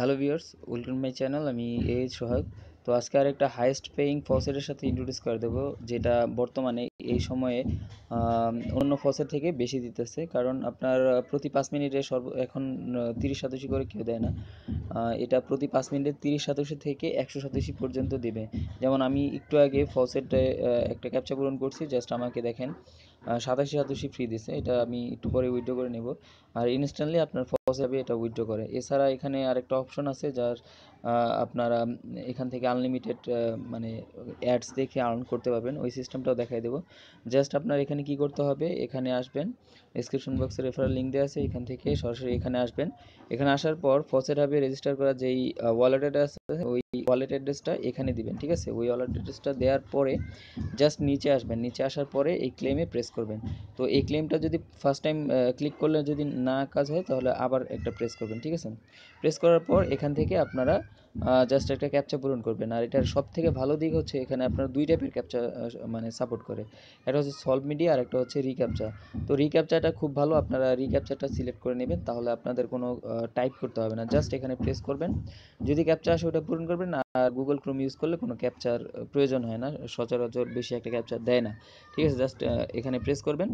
hello viewers welcome my channel আমি এ সোহাগ তো আজকে আর একটা হাইয়েস্ট পেয়িং ফসেটের সাথে ইন্ট্রোডিউস করে দেবো যেটা বর্তমানে এই সময়ে অন্য ফসেট থেকে বেশি দিতেছে কারণ আপনার প্রতি পাঁচ মিনিটে সর্ব এখন তিরিশ সাতাশি করে কেউ দেয় না এটা প্রতি পাঁচ মিনিটে তিরিশ সাতাশি থেকে একশো সাতাশি পর্যন্ত দেবে যেমন আমি একটু আগে ফসেটে একটা ক্যাপচা পূরণ করছি জাস্ট আমাকে দেখেন সাতাশি সাতাশি ফ্রি দিচ্ছে এটা আমি একটু পরে উইথড্র করে নেব আর ইনস্ট্যান্টলি আপনার ফস অ্যাপে এটা উইথড্র করে এছাড়া এখানে আরেকটা অপশন আছে যার আপনারা এখান থেকে আনলিমিটেড মানে অ্যাডস দেখে আর্ন করতে পারবেন ওই সিস্টেমটাও দেখাই দেবো জাস্ট আপনার এখানে কি করতে হবে এখানে আসবেন ডিসক্রিপশন বক্সে রেফারেল লিঙ্ক দেওয়া আছে এখান থেকে সরাসরি এখানে আসবেন এখানে আসার পর ফসের হাবে রেজিস্টার করা যেই ওয়ালেট অ্যাড্রেস আছে ওই ওয়ালেট অ্যাড্রেসটা এখানে দিবেন ঠিক আছে ওই ওয়ালেট অ্যাড্রেসটা দেওয়ার পরে জাস্ট নিচে আসবেন নিচে আসার পরে এই ক্লেমে প্রেস করবেন তো এই ক্লেমটা যদি ফার্স্ট টাইম ক্লিক করলে যদি না কাজ হয় তাহলে আবার একটা প্রেস করবেন ঠিক আছে প্রেস করার পর এখান থেকে আপনারা জাস্ট একটা ক্যাপচা পূরণ করবেন আর এটার সব থেকে ভালো দিক হচ্ছে এখানে আপনারা দুই টাইপের ক্যাপচা মানে সাপোর্ট করে একটা হচ্ছে সলভ মিডিয়া আর একটা হচ্ছে রিক্যাপচা তো রিক্যাপচাটা খুব ভালো আপনারা রিক্যাপচাটা সিলেক্ট করে নেবেন তাহলে আপনাদের কোনো টাইপ করতে হবে না জাস্ট এখানে প্রেস করবেন যদি ক্যাপচা আসে ওটা পূরণ করবেন আর গুগল ক্রোম ইউজ করলে কোনো ক্যাপচার প্রয়োজন হয় না সচরাচর বেশি একটা ক্যাপচার দেয় না ঠিক আছে জাস্ট এখানে এখানে প্রেস করবেন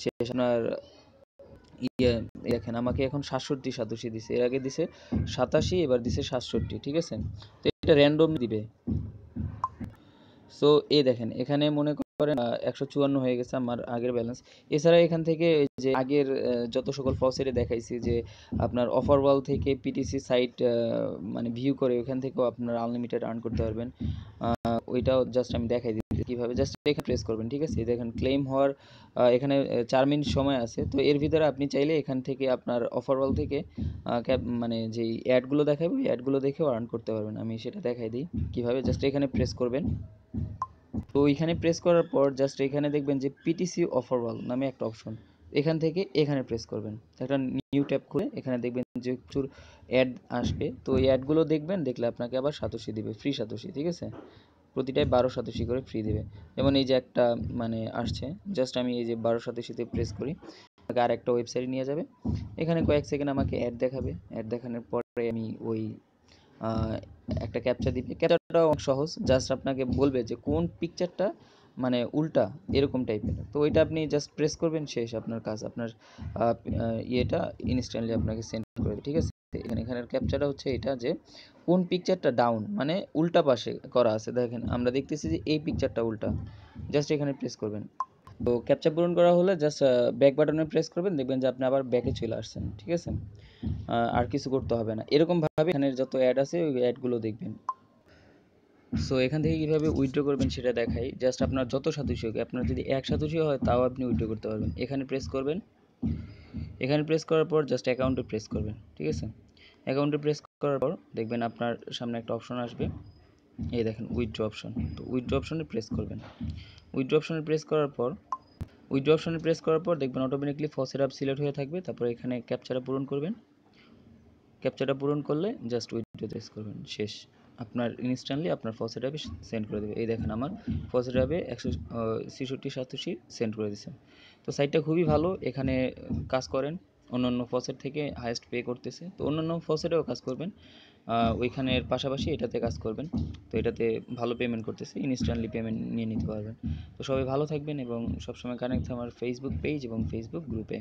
শেষ আপনার ইয়ে, দেখেন আমাকে এখন সাতষট্টি সাতাশি দিছে এর আগে দিছে সাতাশি এবার দিছে সাতষট্টি ঠিক আছে তো এটা র্যান্ডম দিবে সো এ দেখেন এখানে মনে করেন একশো চুয়ান্ন হয়ে গেছে আমার আগের ব্যালেন্স এছাড়া এখান থেকে যে আগের যত সকল ফসেটে দেখাইছি যে আপনার অফার ওয়াল থেকে পিটিসি সাইট মানে ভিউ করে ওখান থেকেও আপনার আনলিমিটেড আর্ন করতে পারবেন ওইটাও জাস্ট আমি দেখাই দিচ্ছি কীভাবে জাস্ট এখানে প্রেস করবেন ঠিক আছে দেখেন ক্লেম হওয়ার এখানে চার মিনিট সময় আছে তো এর ভিতরে আপনি চাইলে এখান থেকে আপনার অফার অফারওয়াল থেকে মানে যেই অ্যাডগুলো দেখাবে ওই অ্যাডগুলো দেখেও আর্ন করতে পারবেন আমি সেটা দেখাই দিই কীভাবে জাস্ট এখানে প্রেস করবেন তো এখানে প্রেস করার পর জাস্ট এখানে দেখবেন যে পিটিসি অফার অফারওয়াল নামে একটা অপশন এখান থেকে এখানে প্রেস করবেন একটা নিউ ট্যাব খুলে এখানে দেখবেন যে প্রচুর অ্যাড আসবে তো ওই অ্যাডগুলো দেখবেন দেখলে আপনাকে আবার সাতোশি দিবে ফ্রি সাতোশি ঠিক আছে প্রতিটায় বারো সাতাশি করে ফ্রি দেবে যেমন এই যে একটা মানে আসছে জাস্ট আমি এই যে বারো সাতাশিতে প্রেস করি আমাকে আর একটা ওয়েবসাইট নিয়ে যাবে এখানে কয়েক সেকেন্ড আমাকে অ্যাড দেখাবে অ্যাড দেখানোর পরে আমি ওই একটা ক্যাপচার দিবে ক্যাপচারটা অনেক সহজ জাস্ট আপনাকে বলবে যে কোন পিকচারটা মানে উল্টা এরকম টাইপের তো ওইটা আপনি জাস্ট প্রেস করবেন শেষ আপনার কাজ আপনার ইয়েটা ইনস্ট্যান্টলি আপনাকে সেন্ড করে ঠিক আছে এখানে এখানের ক্যাপচারটা হচ্ছে এটা যে কোন পিকচারটা ডাউন মানে উল্টা পাশে করা আছে দেখেন আমরা দেখতেছি যে এই পিকচারটা উল্টা জাস্ট এখানে প্রেস করবেন তো ক্যাপচার পূরণ করা হলে জাস্ট ব্যাক বাটনে প্রেস করবেন দেখবেন যে আপনি আবার ব্যাকে চলে আসছেন ঠিক আছে আর কিছু করতে হবে না এরকমভাবে এখানে যত অ্যাড আছে ওই অ্যাডগুলো দেখবেন সো এখান থেকে কীভাবে উইথড্র করবেন সেটা দেখাই জাস্ট আপনার যত সাতশি হোক আপনার যদি এক সাতশি হয় তাও আপনি উইথড্র করতে পারবেন এখানে প্রেস করবেন এখানে প্রেস করার পর জাস্ট অ্যাকাউন্টে প্রেস করবেন ঠিক আছে অ্যাকাউন্টে প্রেস করার পর দেখবেন আপনার সামনে একটা অপশন আসবে এই দেখেন উইথড্র অপশন তো উইথড্র অপশনে প্রেস করবেন উইথড্র অপশনে প্রেস করার পর উইথড্র অপশনে প্রেস করার পর দেখবেন অটোমেটিকলি ফসের আপ সিলেক্ট হয়ে থাকবে তারপর এখানে ক্যাপচাটা পূরণ করবেন ক্যাপচাটা পূরণ করলে জাস্ট উইথড্র প্রেস করবেন শেষ আপনার ইনস্ট্যান্টলি আপনার ফসেট অ্যাপে সেন্ড করে দেবে এই দেখেন আমার ফসেট অ্যাপে একশো ছেষট্টি সাতাশি সেন্ড করে দিয়েছে তো সাইটটা খুবই ভালো এখানে কাজ করেন অন্যান্য ফসের থেকে হায়েস্ট পে করতেছে তো অন্যান্য ফসেটেও কাজ করবেন ওইখানের পাশাপাশি এটাতে কাজ করবেন তো এটাতে ভালো পেমেন্ট করতেছে ইনস্ট্যান্টলি পেমেন্ট নিয়ে নিতে পারবেন তো সবাই ভালো থাকবেন এবং সবসময় কানেক্ট আমার ফেসবুক পেজ এবং ফেসবুক গ্রুপে